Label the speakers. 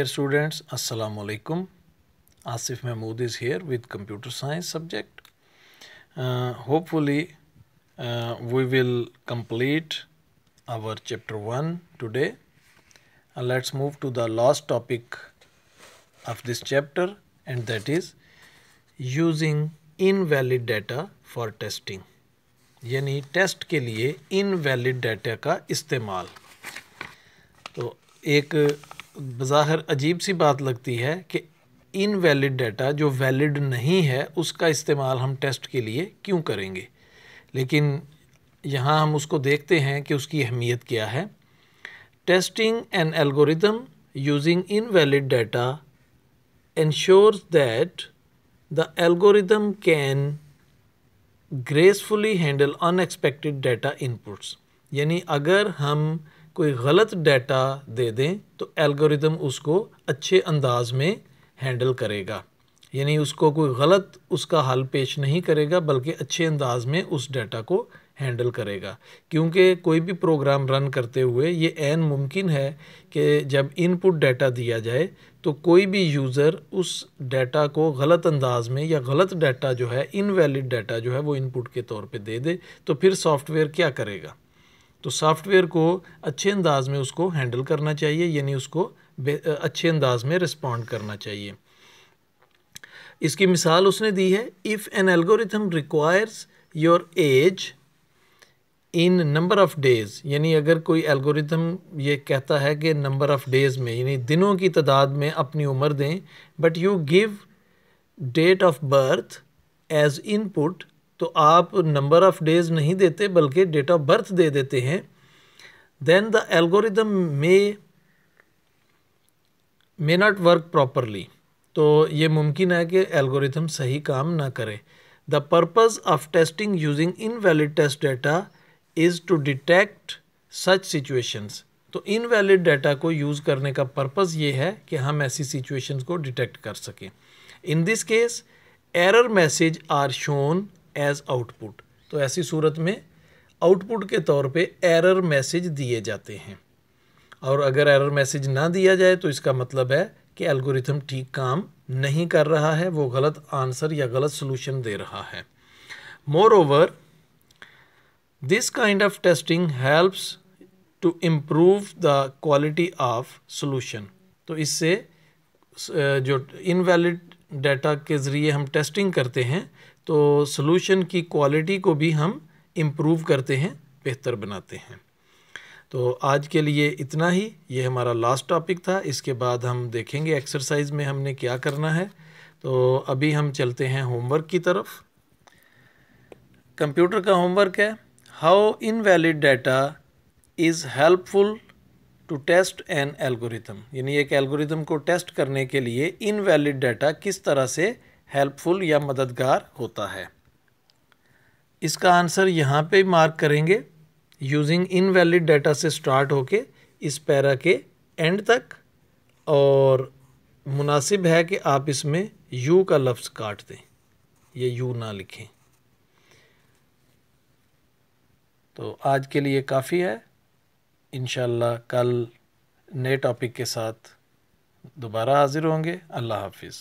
Speaker 1: Dear students, Assalamu alaikum. Asif Mahmood is here with computer science subject. Uh, hopefully, uh, we will complete our chapter 1 today. Uh, let's move to the last topic of this chapter and that is using invalid data for testing. Yani test ke liye invalid data ka istemal. So, एक बज़ाहिर अजीब सी बात लगती है कि invalid data जो valid नहीं है उसका इस्तेमाल हम टेस्ट के लिए क्यों करेंगे लेकिन यहाँ हम उसको देखते हैं कि उसकी अहमियत क्या है testing an algorithm using invalid data ensure that the algorithm can gracefully handle unexpected data inputs यानी अगर हम कोई गलत डाटा दे दें तो एल्गोरिदम उसको अच्छे अंदाज में हैंडल करेगा यानी उसको कोई गलत उसका हल पेश नहीं करेगा बल्कि अच्छे अंदाज में उस डाटा को हैंडल करेगा क्योंकि कोई भी प्रोग्राम रन करते हुए ये एन मुमकिन है कि जब इनपुट डाटा दिया जाए तो कोई भी यूज़र उस डाटा को गलत अंदाज में या गलत डाटा जो है इनवैलिड डाटा जो है वो इनपुट के तौर पे दे दे तो फिर सॉफ्टवेयर क्या करेगा तो सॉफ्टवेयर को अच्छे अंदाज में उसको हैंडल करना चाहिए यानी उसको अच्छे अंदाज में रिस्पॉन्ड करना चाहिए इसकी मिसाल उसने दी है if an algorithm requires your age in number of days यानी अगर कोई एल्गोरिथम ये कहता है कि नंबर ऑफ़ डेज़ में यानी दिनों की तादाद में अपनी उम्र दें but you give date of birth as input तो आप नंबर ऑफ़ डेज़ नहीं देते बल्कि डेट ऑफ बर्थ दे देते हैं then the algorithm may may not work properly तो ये मुमकिन है कि एल्गोरिथम सही काम ना करे the purpose of testing using invalid test data is to detect such situations तो इनवैलिड डाटा को यूज़ करने का पर्पज़ ये है कि हम ऐसी सिचुएशंस को डिटेक्ट कर सकें in this case error message are shown as output तो ऐसी सूरत में आउटपुट के तौर पे एरर मैसेज दिए जाते हैं और अगर एरर मैसेज ना दिया जाए तो इसका मतलब है कि एल्गोरिथम ठीक काम नहीं कर रहा है वो गलत आंसर या गलत सोल्यूशन दे रहा है moreover this kind of testing helps to improve the quality of solution तो इससे जो इनवैलिड डाटा के ज़रिए हम टेस्टिंग करते हैं तो सोलूशन की क्वालिटी को भी हम इम्प्रूव करते हैं बेहतर बनाते हैं तो आज के लिए इतना ही ये हमारा लास्ट टॉपिक था इसके बाद हम देखेंगे एक्सरसाइज में हमने क्या करना है तो अभी हम चलते हैं होमवर्क की तरफ कंप्यूटर का होमवर्क है how invalid data is helpful to test an algorithm यानी एक एल्गोरिथम को टेस्ट करने के लिए इनवैलिड डाटा किस तरह से हेल्पफुल या मददगार होता है इसका आंसर यहाँ पे मार्क करेंगे यूजिंग इन वैलिड डाटा से स्टार्ट होके इस पैरा के एंड तक और मुनासिब है कि आप इसमें यू का लफ्ज़ काट दें ये यू ना लिखें तो आज के लिए काफ़ी है इन कल नए टॉपिक के साथ दोबारा हाज़िर होंगे अल्लाह हाफिज़